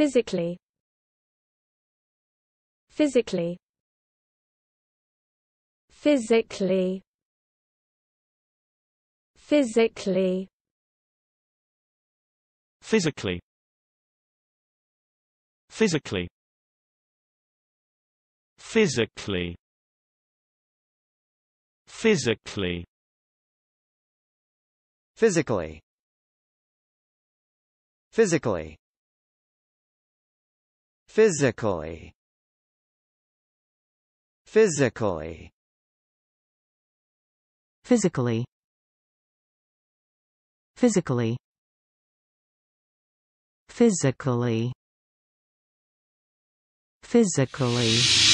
physically physically physically physically physically physically physically physically physically physically Physically Physically Physically Physically Physically Physically